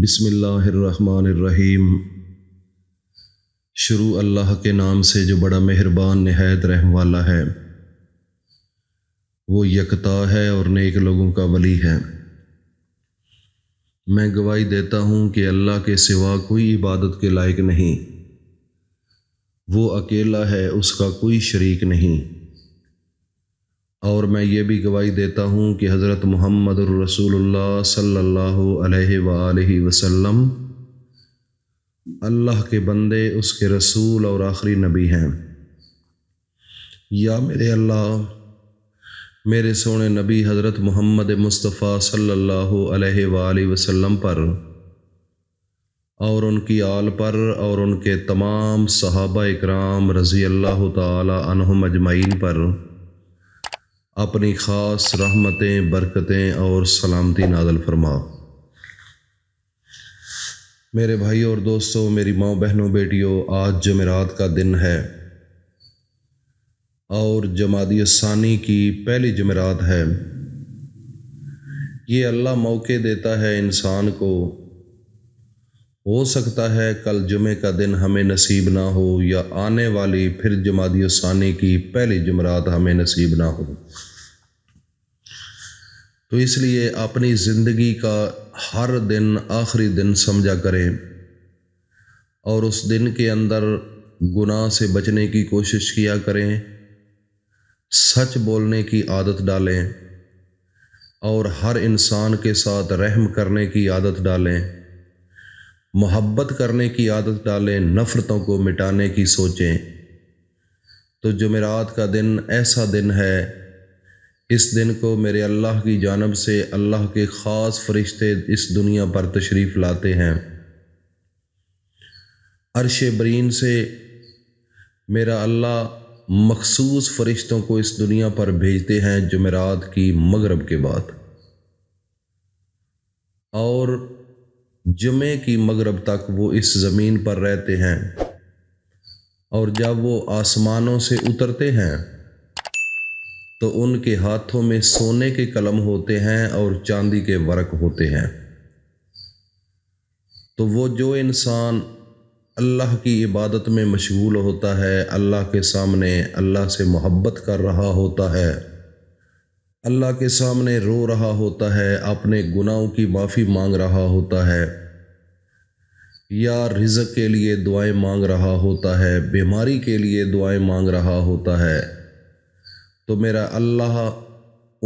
बिसमीम शुरू अल्लाह के नाम से जो बड़ा मेहरबान नहायत रहम वाला है वो यकता है और नेक लोगों का वली है मैं गवाही देता हूँ कि अल्लाह के सिवा कोई इबादत के लायक नहीं वो अकेला है उसका कोई शरीक नहीं और मैं ये भी गवाही देता हूँ कि हज़रत मोहम्मद रसूलुल्लाह वसम अल्लाह के बंदे उसके रसूल और आखिरी नबी हैं या मेरे अल्लाह मेरे सोने नबी हज़रत मोहम्मद मुस्तफ़ा सल्ला वसम पर और उनकी आल पर और उनके तमाम सहाबा इकराम रज़ी अल्लाह तआला अजमैन पर अपनी ख़ास रहमतें बरकतें और सलामती नादल फरमा मेरे भाई और दोस्तों मेरी माओ बहनों बेटियों आज जमेरात का दिन है और जमादी सानी की पहली जमेरात है ये अल्लाह मौके देता है इंसान को हो सकता है कल जुमे का दिन हमें नसीब ना हो या आने वाली फिर जमादी सानी की पहली जमरात हमें नसीब ना हो तो इसलिए अपनी ज़िंदगी का हर दिन आखिरी दिन समझा करें और उस दिन के अंदर गुनाह से बचने की कोशिश किया करें सच बोलने की आदत डालें और हर इंसान के साथ रहम करने की आदत डालें मोहब्बत करने की आदत डालें नफ़रतों को मिटाने की सोचें तो जमेरात का दिन ऐसा दिन है इस दिन को मेरे अल्लाह की जानब से अल्लाह के ख़ास फरिश्ते इस दुनिया पर तशरीफ़ लाते हैं अरश बरीन से मेरा अल्लाह मखसूस फरिश्तों को इस दुनिया पर भेजते हैं जमेरात की मगरब के बाद और जुमे की मगरब तक वो इस ज़मीन पर रहते हैं और जब वो आसमानों से उतरते हैं तो उनके हाथों में सोने के कलम होते हैं और चांदी के वर्क होते हैं तो वो जो इंसान अल्लाह की इबादत में मशगूल होता है अल्लाह के सामने अल्लाह से मोहब्बत कर रहा होता है अल्लाह के सामने रो रहा होता है अपने गुनाहों की माफ़ी मांग रहा होता है या रिजक के लिए दुआएं मांग रहा होता है बीमारी के लिए दुआएं मांग रहा होता है तो मेरा अल्लाह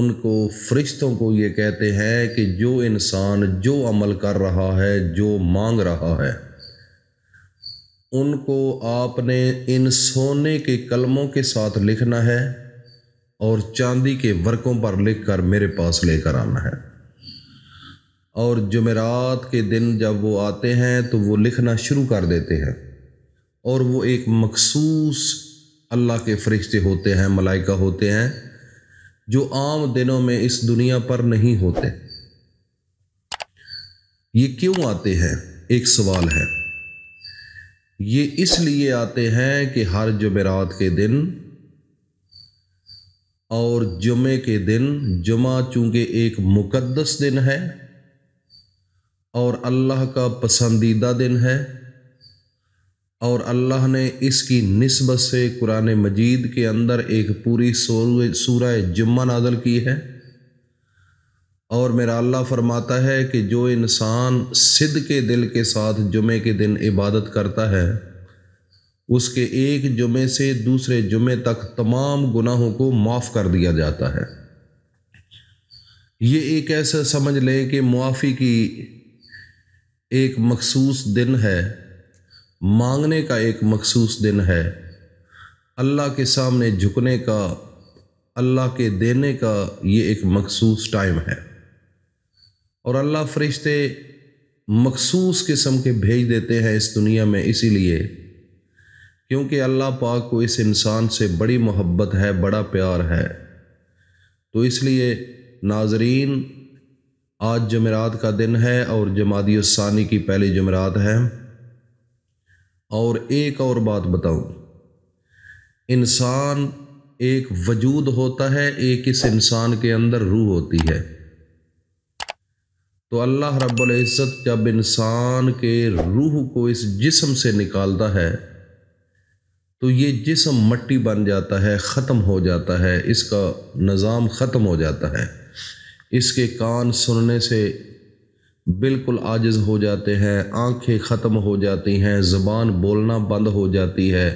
उनको फरिश्तों को ये कहते हैं कि जो इंसान जो अमल कर रहा है जो मांग रहा है उनको आपने इन सोने के कलमों के साथ लिखना है और चांदी के वर्कों पर लिखकर मेरे पास लेकर आना है और जमेरात के दिन जब वो आते हैं तो वो लिखना शुरू कर देते हैं और वो एक मखसूस अल्लाह के फरिश्ते होते हैं मलाइका होते हैं जो आम दिनों में इस दुनिया पर नहीं होते ये क्यों आते हैं एक सवाल है ये इसलिए आते हैं कि हर जमेरात के दिन और जुमे के दिन जुमा चूँकि एक मुकद्दस दिन है और अल्लाह का पसंदीदा दिन है और अल्लाह ने इसकी नस्बत से कुरान मजीद के अंदर एक पूरी सूरह जुम्मा नाजल की है और मेरा अल्लाह फरमाता है कि जो इंसान सिद के दिल के साथ जुमे के दिन इबादत करता है उसके एक जुमे से दूसरे जुमे तक तमाम गुनाहों को माफ़ कर दिया जाता है ये एक ऐसा समझ लें कि मुआफ़ी की एक मखसूस दिन है मांगने का एक मखसूस दिन है अल्लाह के सामने झुकने का अल्लाह के देने का ये एक मखसूस टाइम है और अल्लाह फरिश्ते मखसूस किस्म के भेज देते हैं इस दुनिया में इसीलिए क्योंकि अल्लाह पाक को इस इंसान से बड़ी मोहब्बत है बड़ा प्यार है तो इसलिए नाजरीन आज जमेरात का दिन है और जमादियसानी की पहली जमेरात है और एक और बात बताऊं इंसान एक वजूद होता है एक इस इंसान के अंदर रूह होती है तो अल्लाह रब्बुल इज़्ज़त जब इंसान के रूह को इस जिस्म से निकालता है तो ये जिस्म मट्टी बन जाता है ख़त्म हो जाता है इसका निज़ाम ख़त्म हो जाता है इसके कान सुनने से बिल्कुल आजिज हो जाते हैं आंखें ख़त्म हो जाती हैं ज़बान बोलना बंद हो जाती है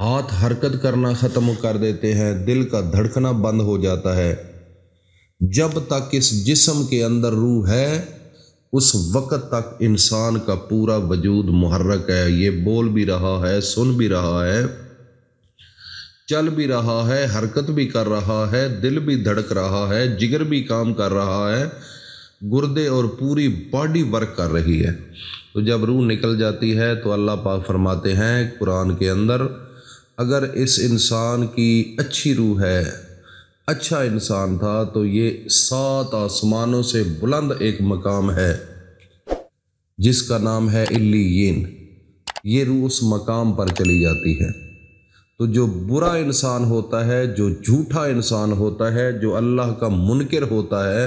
हाथ हरकत करना ख़त्म कर देते हैं दिल का धड़कना बंद हो जाता है जब तक इस जिसम के अंदर रूह है उस वक़्त तक इंसान का पूरा वजूद मुहर्रक है ये बोल भी रहा है सुन भी रहा है चल भी रहा है हरकत भी कर रहा है दिल भी धड़क रहा है जिगर भी काम कर रहा है गुर्दे और पूरी बॉडी वर्क कर रही है तो जब रूह निकल जाती है तो अल्लाह पाक फरमाते हैं कुरान के अंदर अगर इस इंसान की अच्छी रूह है अच्छा इंसान था तो ये सात आसमानों से बुलंद एक मकाम है जिसका नाम है इल्लीन ये रूह उस मकाम पर चली जाती है तो जो बुरा इंसान होता है जो झूठा इंसान होता है जो अल्लाह का मुनकर होता है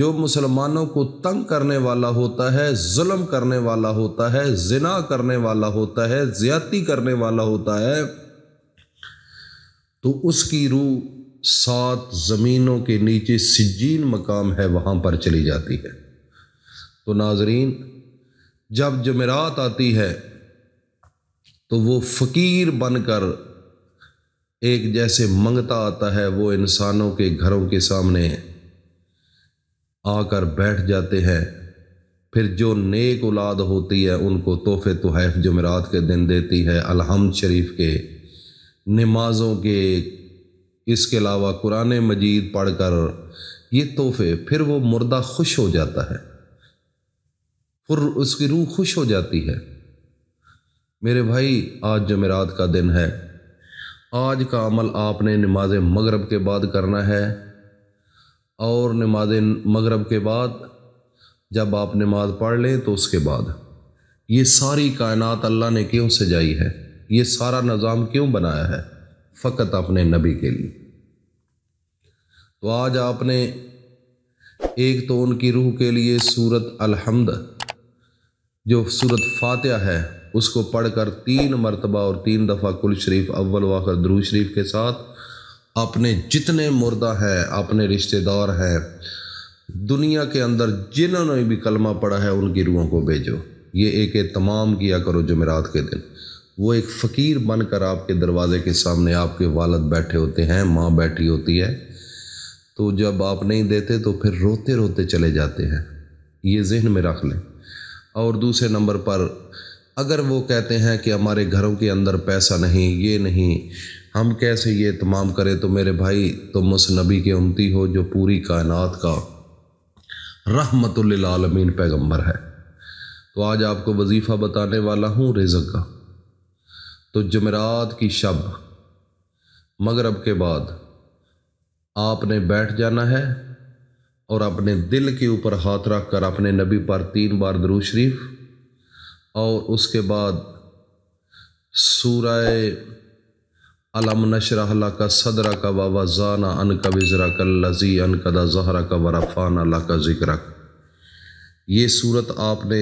जो मुसलमानों को तंग करने वाला होता है जुल्म करने वाला होता है जिना करने वाला होता है ज्यादती करने वाला होता है तो उसकी रूह सात ज़मीनों के नीचे सिजीन मकाम है वहाँ पर चली जाती है तो नाजरीन जब जमेरात आती है तो वो फ़कीर बनकर एक जैसे मंगता आता है वो इंसानों के घरों के सामने आकर बैठ जाते हैं फिर जो नेक औलाद होती है उनको तोहफ़े तोहैफ जमेरात के दिन देती है अलहम शरीफ के नमाज़ों के इसके अलावा कुरान मजीद पढ़कर ये तोहफ़े फिर वो मुर्दा खुश हो जाता है फिर उसकी रूह खुश हो जाती है मेरे भाई आज जमेरात का दिन है आज का अमल आपने नमाज मगरब के बाद करना है और नमाज मगरब के बाद जब आप नमाज पढ़ लें तो उसके बाद ये सारी कायनात अल्लाह ने क्यों सजाई है ये सारा निज़ाम क्यों बनाया है फ़कत अपने नबी के लिए तो आज आपने एक तो उनकी रूह के लिए सूरत अलहमद जो सूरत फातह है उसको पढ़कर तीन मरतबा और तीन दफ़ा कुल शरीफ अव्वल वाकर द्रू शरीफ के साथ अपने जितने मुर्दा हैं अपने रिश्तेदार हैं दुनिया के अंदर जिन्होंने भी कलमा पढ़ा है उनकी रूहों को भेजो ये एक एक तमाम किया करो जमेरात के दिन वो एक फ़कीर बनकर आपके दरवाज़े के सामने आपके वालद बैठे होते हैं माँ बैठी होती है तो जब आप नहीं देते तो फिर रोते रोते चले जाते हैं ये जहन में रख लें और दूसरे नंबर पर अगर वो कहते हैं कि हमारे घरों के अंदर पैसा नहीं ये नहीं हम कैसे ये तमाम करें तो मेरे भाई तुम तो उस नबी के उमती हो जो पूरी कायनात का रहमतुल्लामीन पैगंबर है तो आज आपको वजीफ़ा बताने वाला हूँ रिजक का तो जमेरात की शब मगरब के बाद आपने बैठ जाना है और अपने दिल के ऊपर हाथ रख कर अपने नबी पर तीन बार दरू शरीफ़ और उसके बाद सूरा अलम नशरा का सदरा का बाबा जाना अन का विजरा का लजी अन कदा जहरा का वरफान अल्लाह का जिक्र ये सूरत आपने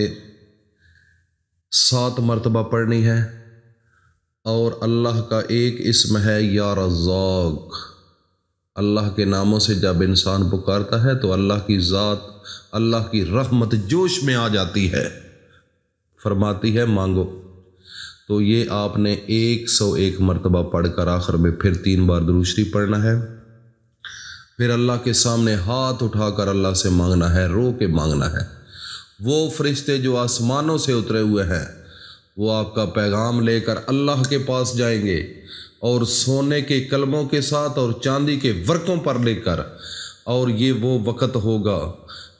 सात मरतबा पढ़नी है और अल्लाह का एक इसम है या रज़ाक अल्लाह के नामों से जब इंसान पुकारता है तो अल्लाह की ज़ात अल्लाह की रहमत जोश में आ जाती है फरमाती है मांगो तो ये आपने एक सौ एक मरतबा पढ़ कर आखिर में फिर तीन बार दुरुशरी पढ़ना है फिर अल्लाह के सामने हाथ उठाकर अल्लाह से मांगना है रो के मांगना है वो फरिश्ते जो आसमानों से उतरे हुए हैं वो आपका पैगाम लेकर अल्लाह के पास जाएंगे और सोने के कलमों के साथ और चांदी के वर्कों पर लेकर और ये वो वक़्त होगा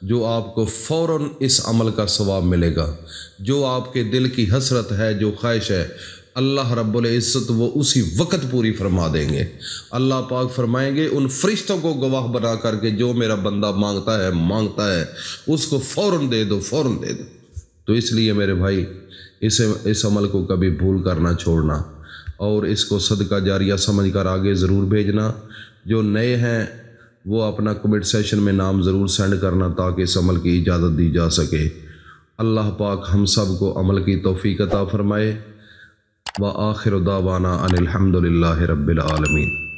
जो आपको फ़ौर इस अमल का सवाब मिलेगा जो आपके दिल की हसरत है जो ख्वाहिश है अल्लाह रब्ज़त वो उसी वक़्त पूरी फरमा देंगे अल्लाह पाक फरमाएंगे उन फरिश्तों को गवाह बना करके जो मेरा बंदा मांगता है मांगता है उसको फ़ौर दे दो फ़ौर दे दो तो इसलिए मेरे भाई इस इस अमल को कभी भूल कर ना छोड़ना और इसको सदका जारिया समझ कर आगे ज़रूर भेजना जो नए हैं वो अपना कमिट सेशन में नाम ज़रूर सेंड करना ताकि इस अमल की इजाज़त दी जा सके अल्लाह पाक हम सब को अमल की तोफ़ी अता फ़रमाए व आखिर दावाना अनिलहमदिल्ला रबालमीन